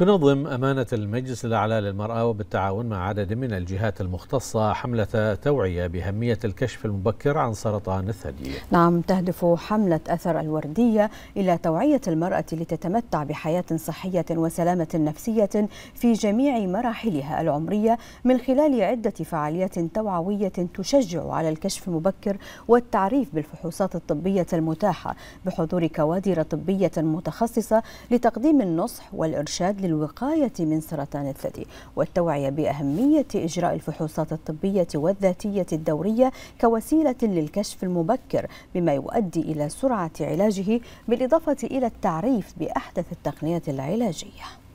تنظم أمانة المجلس الأعلى للمرأة وبالتعاون مع عدد من الجهات المختصة حملة توعية بأهمية الكشف المبكر عن سرطان الثدي نعم تهدف حملة أثر الوردية إلى توعية المرأة لتتمتع بحياة صحية وسلامة نفسية في جميع مراحلها العمرية من خلال عدة فعاليات توعوية تشجع على الكشف المبكر والتعريف بالفحوصات الطبية المتاحة بحضور كوادر طبية متخصصة لتقديم النصح والإرشاد الوقاية من سرطان الثدي والتوعية بأهمية إجراء الفحوصات الطبية والذاتية الدورية كوسيلة للكشف المبكر بما يؤدي إلى سرعة علاجه بالإضافة إلى التعريف بأحدث التقنيات العلاجية